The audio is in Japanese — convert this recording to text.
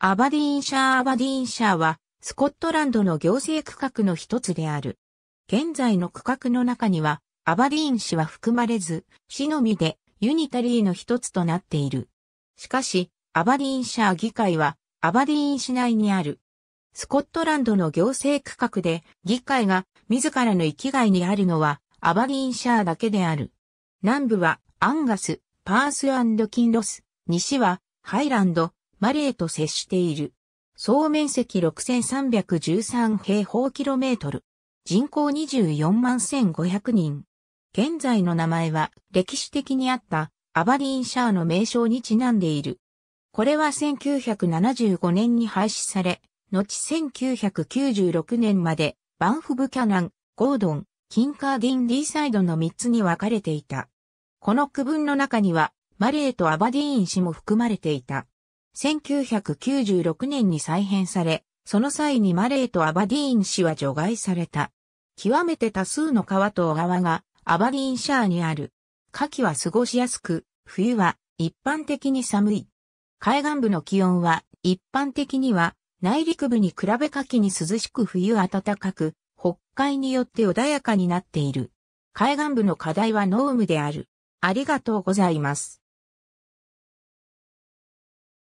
アバディーンシャーアバディーンシャーは、スコットランドの行政区画の一つである。現在の区画の中には、アバディーン市は含まれず、市のみでユニタリーの一つとなっている。しかし、アバディーンシャー議会は、アバディーン市内にある。スコットランドの行政区画で、議会が自らの域外にあるのは、アバディーンシャーだけである。南部は、アンガス、パースキンロス、西は、ハイランド、マレーと接している。総面積6313平方キロメートル。人口24万1500人。現在の名前は歴史的にあったアバディーンシャーの名称にちなんでいる。これは1975年に廃止され、後1996年までバンフ・ブキャナン、ゴードン、キンカーディン・リーサイドの3つに分かれていた。この区分の中にはマレーとアバディーン氏も含まれていた。1996年に再編され、その際にマレーとアバディーン氏は除外された。極めて多数の川と小川がアバディーンシャーにある。夏季は過ごしやすく、冬は一般的に寒い。海岸部の気温は一般的には内陸部に比べ夏季に涼しく冬暖かく、北海によって穏やかになっている。海岸部の課題は濃霧である。ありがとうございます。